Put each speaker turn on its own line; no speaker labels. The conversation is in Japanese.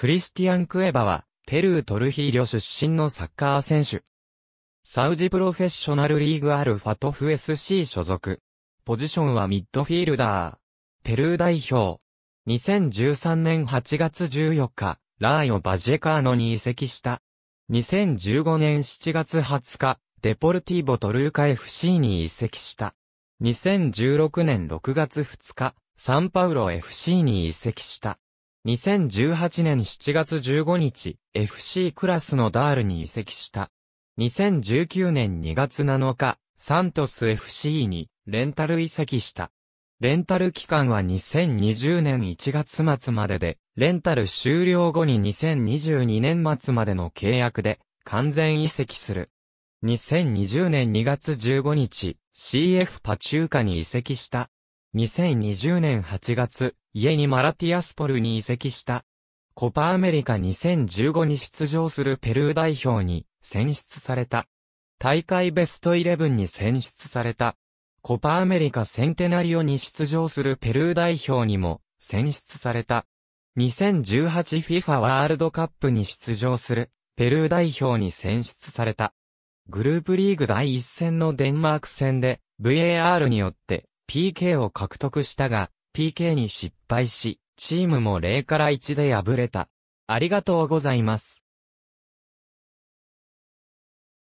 クリスティアン・クエバ
は、ペルートルヒーリョ出身のサッカー選手。サウジプロフェッショナルリーグアルファトフ SC 所属。ポジションはミッドフィールダー。ペルー代表。2013年8月14日、ラーヨ・バジェカーノに移籍した。2015年7月20日、デポルティーボ・トルーカ FC に移籍した。2016年6月2日、サンパウロ FC に移籍した。2018年7月15日、FC クラスのダールに移籍した。2019年2月7日、サントス FC にレンタル移籍した。レンタル期間は2020年1月末までで、レンタル終了後に2022年末までの契約で完全移籍する。2020年2月15日、CF パチューカに移籍した。2020年8月、家にマラティアスポルに移籍した。コパアメリカ2015に出場するペルー代表に選出された。大会ベストイレブンに選出された。コパアメリカセンテナリオに出場するペルー代表にも選出された。2018FIFA ワールドカップに出場するペルー代表に選出された。グループリーグ第1戦のデンマーク戦で VAR によって PK を獲得したが、PK に失敗し、チームも0から1で敗れた。ありがとうござい
ます。